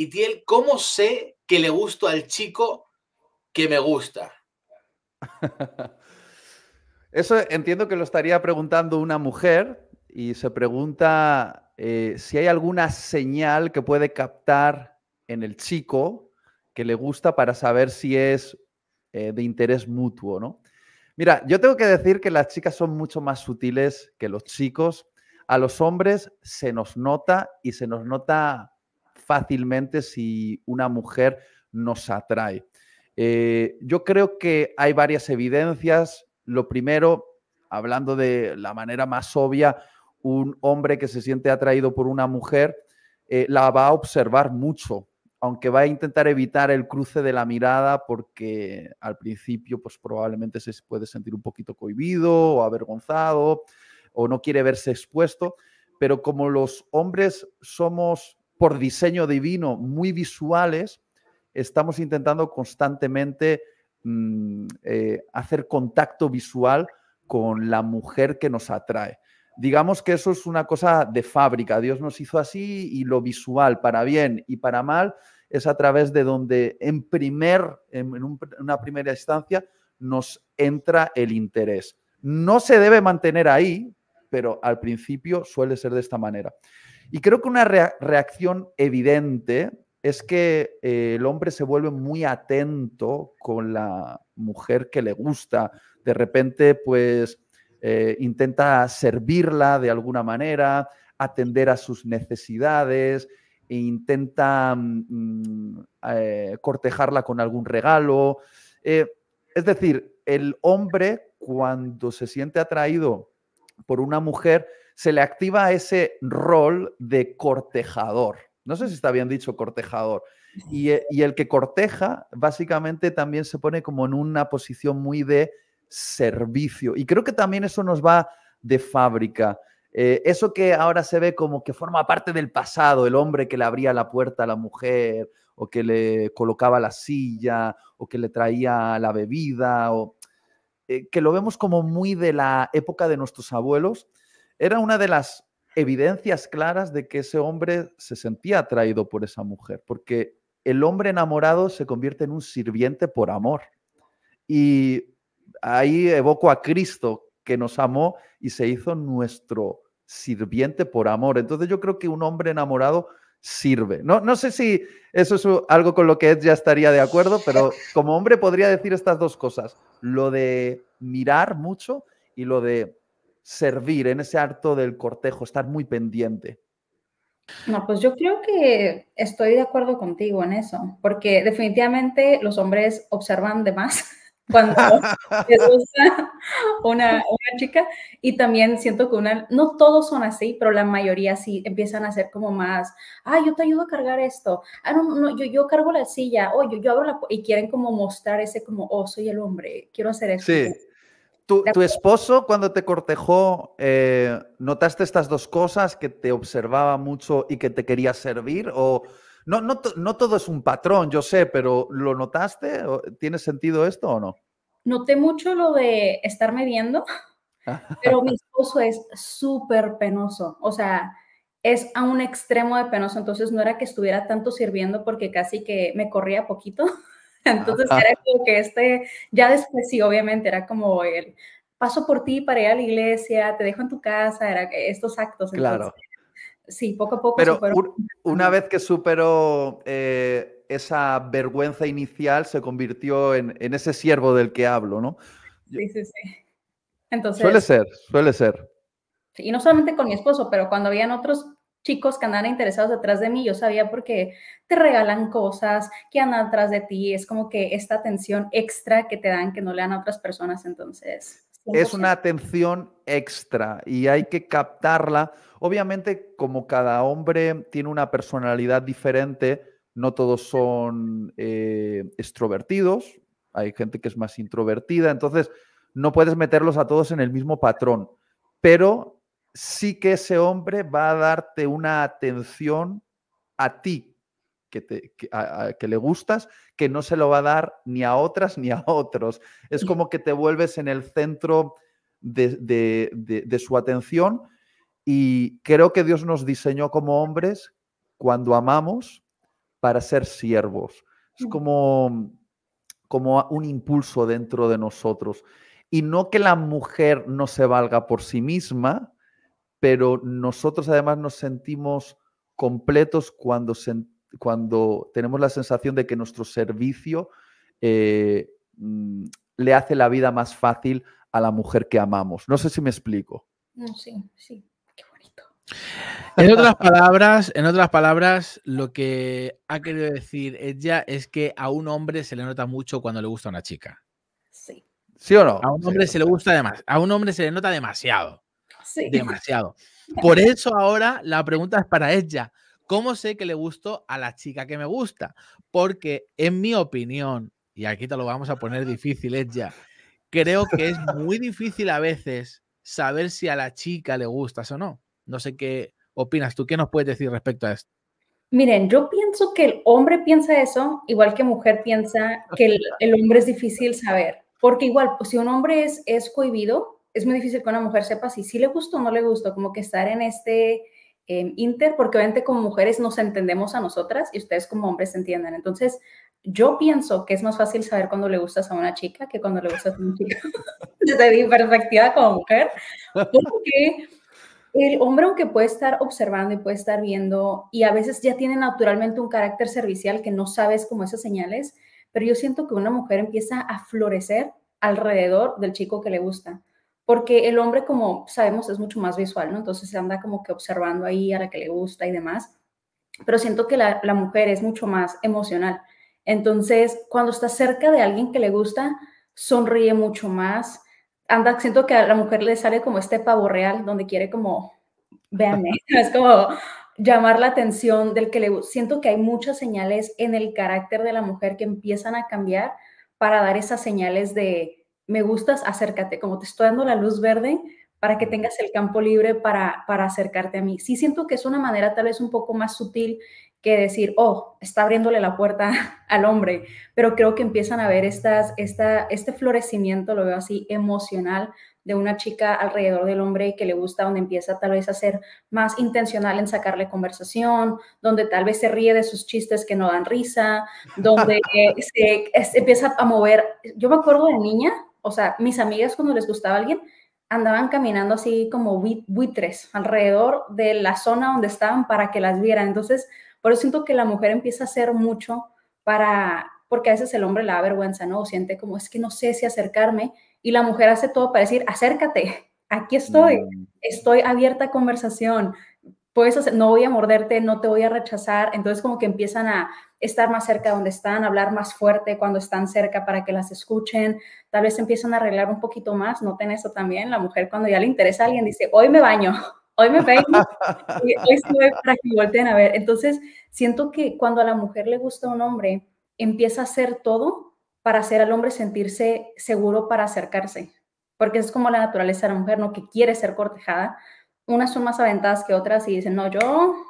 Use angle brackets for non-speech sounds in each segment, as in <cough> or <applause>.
Y tiel ¿cómo sé que le gusto al chico que me gusta? <laughs> Eso entiendo que lo estaría preguntando una mujer y se pregunta eh, si hay alguna señal que puede captar en el chico que le gusta para saber si es eh, de interés mutuo, ¿no? Mira, yo tengo que decir que las chicas son mucho más sutiles que los chicos. A los hombres se nos nota y se nos nota fácilmente si una mujer nos atrae. Eh, yo creo que hay varias evidencias. Lo primero, hablando de la manera más obvia, un hombre que se siente atraído por una mujer eh, la va a observar mucho, aunque va a intentar evitar el cruce de la mirada porque al principio pues probablemente se puede sentir un poquito cohibido o avergonzado o no quiere verse expuesto, pero como los hombres somos por diseño divino muy visuales, estamos intentando constantemente mm, eh, hacer contacto visual con la mujer que nos atrae. Digamos que eso es una cosa de fábrica, Dios nos hizo así y lo visual, para bien y para mal, es a través de donde en, primer, en una primera instancia nos entra el interés. No se debe mantener ahí, pero al principio suele ser de esta manera. Y creo que una reacción evidente es que eh, el hombre se vuelve muy atento con la mujer que le gusta. De repente, pues, eh, intenta servirla de alguna manera, atender a sus necesidades, e intenta mm, mm, eh, cortejarla con algún regalo. es decir, el hombre cuando se siente atraído por una mujer, se le activa ese rol de cortejador. No sé si está bien dicho cortejador. Eh, y, el que corteja básicamente también se pone como en una posición muy de servicio. Y creo que también eso nos va de fábrica. Eh, eso que ahora se ve como que forma parte del pasado, el hombre que le abría la puerta a la mujer, o que le colocaba la silla, o que le traía la bebida, o eh, que lo vemos como muy de la época de nuestros abuelos, era una de las evidencias claras de que ese hombre se sentía atraído por esa mujer, porque el hombre enamorado se convierte en un sirviente por amor. Y ahí evoco a Cristo que nos amó y se hizo nuestro sirviente por amor. Entonces yo creo que un hombre enamorado sirve. No, no sé si eso es algo con lo que Ed ya estaría de acuerdo, pero como hombre podría decir estas dos cosas, lo de mirar mucho y lo de servir en ese harto del cortejo, estar muy pendiente? No, pues yo creo que estoy de acuerdo contigo en eso, porque definitivamente los hombres observan de más <laughs> cuando <laughs> les gusta una, chica y también siento que una, no todos son así, pero la mayoría sí empiezan a ser como más, ah, yo te ayudo a cargar esto, ah, no, yo, yo cargo la silla, o oh, yo, yo abro la, y quieren como mostrar ese como, oh, soy el hombre, quiero hacer eso. ¿Tu, esposo cuando te cortejó, eh, notaste estas dos cosas, que te observaba mucho y que te quería servir? ¿O no, no, no todo es un patrón, yo sé, pero ¿lo notaste? ¿Tiene sentido esto o no? Noté mucho lo de estarme viendo, <laughs> pero mi esposo es súper penoso, o sea, es a un extremo de penoso, entonces no era que estuviera tanto sirviendo porque casi que me corría poquito. <laughs> <laughs> Entonces ah, ah. era como que este, ya después sí, obviamente era como el paso por ti para ir a la iglesia, te dejo en tu casa, era estos actos. claro. Sí, poco a poco. Pero una vez que superó eh, esa vergüenza inicial, se convirtió en, ese siervo del que hablo, ¿no? Sí, sí, sí. Entonces, suele ser, suele ser. Y no solamente con mi esposo, pero cuando habían otros chicos que andan interesados detrás de mí, yo sabía porque te regalan cosas, que andan atrás de ti, es como que esta atención extra que te dan que no le dan a otras personas, entonces. Es una atención extra y hay que captarla. Obviamente, como cada hombre tiene una personalidad diferente, no todos son eh, extrovertidos, hay gente que es más introvertida, entonces no puedes meterlos a todos en el mismo patrón, pero sí que ese hombre va a darte una atención a ti, que, te, que, le gustas, que no se lo va a dar ni a otras ni a otros. Es como que te vuelves en el centro de, de, de su atención y creo que Dios nos diseñó como hombres cuando amamos para ser siervos. Es mm. como, como un impulso dentro de nosotros. Y no que la mujer no se valga por sí misma, pero nosotros además nos sentimos completos cuando, cuando tenemos la sensación de que nuestro servicio eh, mm, le hace la vida más fácil a la mujer que amamos. No sé si me explico. Mm, sí, sí. Qué bonito. En otras palabras, en otras palabras, lo que ha querido decir ella es que a un hombre se le nota mucho cuando le gusta a una chica. Sí. ¿Sí o no? A un hombre se le gusta además. A un hombre se le nota demasiado demasiado. <laughs> Por eso ahora la pregunta es para ella. ¿Cómo sé que le gustó a la chica que me gusta? Porque en mi opinión, y aquí te lo vamos a poner difícil, ella, creo que es muy difícil a veces saber si a la chica le gustas o no. No sé qué opinas tú, ¿qué nos puedes decir respecto a esto? Miren, yo pienso que el hombre piensa eso, igual que mujer piensa que el, hombre es difícil saber, porque igual, pues, si un hombre es, es cohibido, es muy difícil que una mujer sepa si sí le gustó o no le gustó, como que estar en este em, inter, porque obviamente como mujeres nos entendemos a nosotras y ustedes como hombres se entienden. Entonces, yo pienso que es más fácil saber cuando le gustas a una chica que cuando le gustas a un chico, te <laughs> vi perspectiva como mujer, porque el hombre aunque puede estar observando y puede estar viendo y a veces ya tiene naturalmente un carácter servicial que no sabes cómo esas señales, pero yo siento que una mujer empieza a florecer alrededor del chico que le gusta porque el hombre, como sabemos, es mucho más visual, ¿no? Entonces anda como que observando ahí a la que le gusta y demás, pero siento que la, mujer es mucho más emocional. Entonces, cuando está cerca de alguien que le gusta, sonríe mucho más. Anda, siento que a la mujer le sale como este pavo real, donde quiere como, véanme, ¿eh? <laughs> es como llamar la atención del que le gusta. Siento que hay muchas señales en el carácter de la mujer que empiezan a cambiar para dar esas señales de, me gustas, acércate, como te estoy dando la luz verde para que tengas el campo libre para, para acercarte a mí. Sí siento que es una manera tal vez un poco más sutil que decir, oh, está abriéndole la puerta <laughs> al hombre, pero creo que empiezan a ver estas, esta, este florecimiento, lo veo así, emocional de una chica alrededor del hombre que le gusta, donde empieza tal vez a ser más intencional en sacarle conversación, donde tal vez se ríe de sus chistes que no dan risa, donde <laughs> eh, se, empieza a mover. Yo me acuerdo de niña o sea, mis amigas cuando les gustaba alguien, andaban caminando así como buitres alrededor de la zona donde estaban para que las vieran. Entonces, por eso siento que la mujer empieza a hacer mucho para, porque a veces el hombre la vergüenza, ¿no? siente como, es que no sé si acercarme. Y la mujer hace todo para decir, acércate, aquí estoy, mm. estoy abierta a conversación, puedes hacer, no voy a morderte, no te voy a rechazar. Entonces como que empiezan a estar más cerca de donde están, hablar más fuerte cuando están cerca para que las escuchen, tal vez empiezan a arreglar un poquito más, noten eso también, la mujer cuando ya le interesa a alguien dice, hoy me baño, <laughs> hoy me baño, <laughs> y hoy estoy para que volteen a ver. Entonces, siento que cuando a la mujer le gusta un hombre, empieza a hacer todo para hacer al hombre sentirse seguro para acercarse, porque es como la naturaleza de la mujer, ¿no? Que quiere ser cortejada. Unas son más aventadas que otras y dicen, no, yo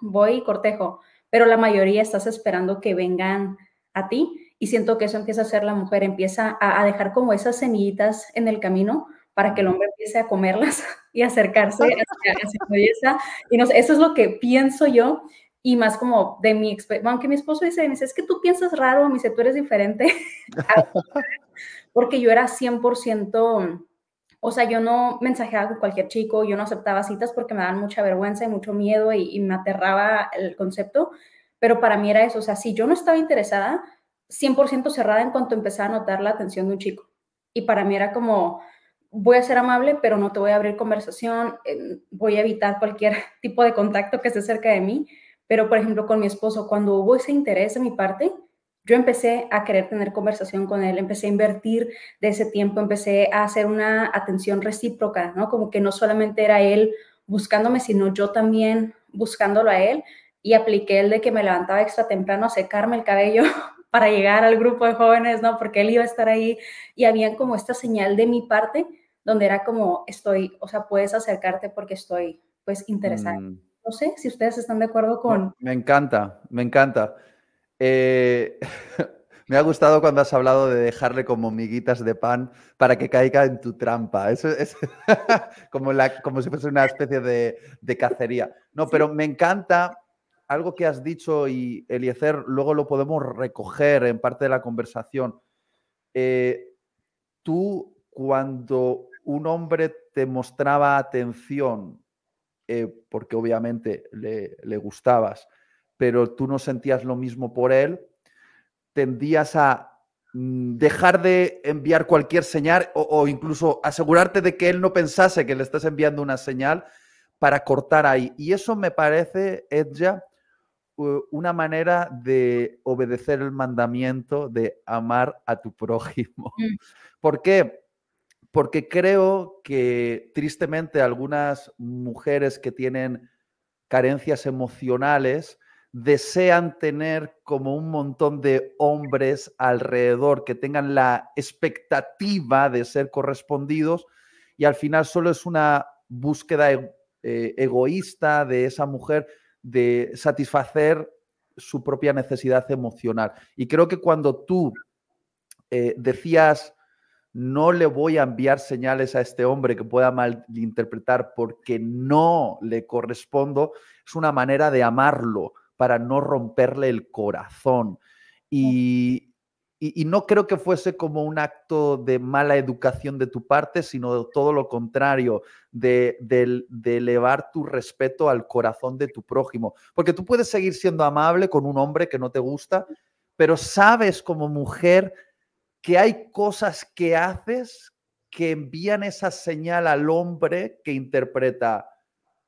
voy y cortejo pero la mayoría estás esperando que vengan a ti y siento que eso empieza a ser la mujer, empieza a, dejar como esas semillitas en el camino para que el hombre empiece a comerlas y acercarse Y eso es lo que pienso yo y más como de mi experiencia, aunque mi esposo dice, dice, es que tú piensas raro, me dice, tú eres diferente, <laughs> porque yo era 100% o sea, yo no mensajeaba con cualquier chico, yo no aceptaba citas porque me daban mucha vergüenza y mucho miedo y, me aterraba el concepto, pero para mí era eso, o sea, si yo no estaba interesada, 100% cerrada en cuanto empezaba a notar la atención de un chico. Y para mí era como, voy a ser amable, pero no te voy a abrir conversación, eh, voy a evitar cualquier <laughs> tipo de contacto que esté cerca de mí. Pero, por ejemplo, con mi esposo, cuando hubo ese interés de mi parte, yo empecé a querer tener conversación con él, empecé a invertir de ese tiempo, empecé a hacer una atención recíproca, ¿no? Como que no solamente era él buscándome, sino yo también buscándolo a él y apliqué el de que me levantaba extra temprano a secarme el cabello <laughs> para llegar al grupo de jóvenes, ¿no? Porque él iba a estar ahí y había como esta señal de mi parte donde era como estoy, o sea, puedes acercarte porque estoy pues interesada. Mm. No sé si ustedes están de acuerdo con... Me encanta, me encanta. Eh, <laughs> me ha gustado cuando has hablado de dejarle como miguitas de pan para que caiga en tu trampa. es <laughs> como, si fuese una especie de, cacería. No, pero me encanta algo que has dicho y Eliezer, luego lo podemos recoger en parte de la conversación. Eh, tú, cuando un hombre te mostraba atención, eh, porque obviamente le gustabas, pero tú no sentías lo mismo por él, tendías a mm, dejar de enviar cualquier señal o, incluso asegurarte de que él no pensase que le estás enviando una señal para cortar ahí. Y eso me parece, Edja, una manera de obedecer el mandamiento de amar a tu prójimo. Mm. <laughs> ¿Por qué? Porque creo que tristemente algunas mujeres que tienen carencias emocionales desean tener como un montón de hombres alrededor que tengan la expectativa de ser correspondidos y al final solo es una búsqueda eh, egoísta de esa mujer de satisfacer su propia necesidad emocional. Y creo que cuando tú eh, decías, no le voy a enviar señales a este hombre que pueda malinterpretar porque no le correspondo, es una manera de amarlo, para no romperle el corazón. Y, y, no creo que fuese como un acto de mala educación de tu parte, sino todo lo contrario, de, de, elevar tu respeto al corazón de tu prójimo. Porque tú puedes seguir siendo amable con un hombre que no te gusta, pero sabes como mujer que hay cosas que haces que envían esa señal al hombre que interpreta,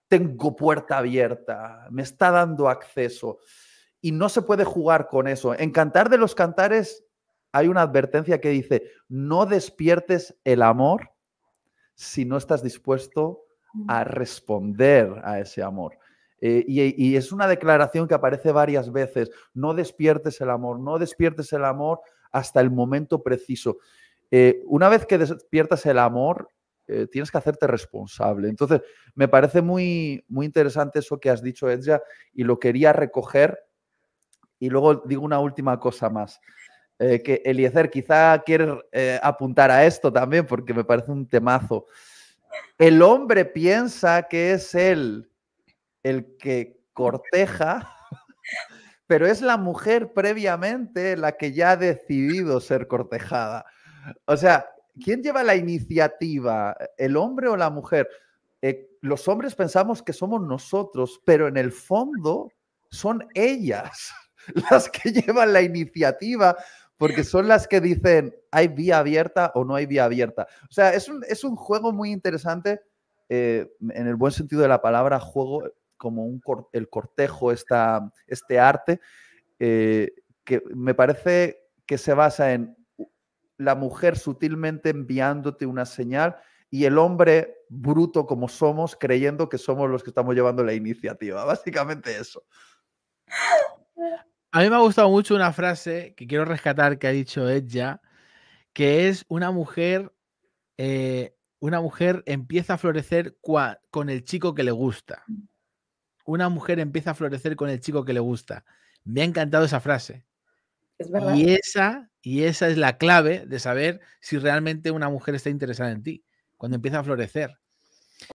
tengo puerta abierta, me está dando acceso. Y no se puede jugar con eso. En Cantar de los Cantares hay una advertencia que dice, no despiertes el amor si no estás dispuesto mm. a responder a ese amor. Eh, y, es una declaración que aparece varias veces, no despiertes el amor, no despiertes el amor hasta el momento preciso. Eh, una vez que despiertas el amor, eh, tienes que hacerte responsable. Entonces, me parece muy, muy interesante eso que has dicho, Edja, y lo quería recoger. Y luego digo una última cosa más. Eh, que Eliezer, quizá quiere eh, apuntar a esto también, porque me parece un temazo. El hombre piensa que es él el que corteja, <laughs> pero es la mujer previamente la que ya ha decidido ser cortejada. O sea, ¿quién lleva la iniciativa? ¿El hombre o la mujer? Eh, los hombres pensamos que somos nosotros, pero en el fondo son ellas <laughs> las que llevan la iniciativa, porque son las que dicen, ¿hay vía abierta o no hay vía abierta? O sea, es un, juego muy interesante, eh, en el buen sentido de la palabra, juego como un el cortejo, este arte, eh, que me parece que se basa en la mujer sutilmente enviándote una señal y el hombre bruto como somos creyendo que somos los que estamos llevando la iniciativa. <laughs> Básicamente eso. A mí me ha gustado mucho una frase que quiero rescatar que ha dicho ella, que es una mujer, eh, una mujer empieza a florecer con el chico que le gusta. Una mujer empieza a florecer con el chico que le gusta. Me ha encantado esa frase. Es verdad. Y esa y esa es la clave de saber si realmente una mujer está interesada en ti, cuando empieza a florecer.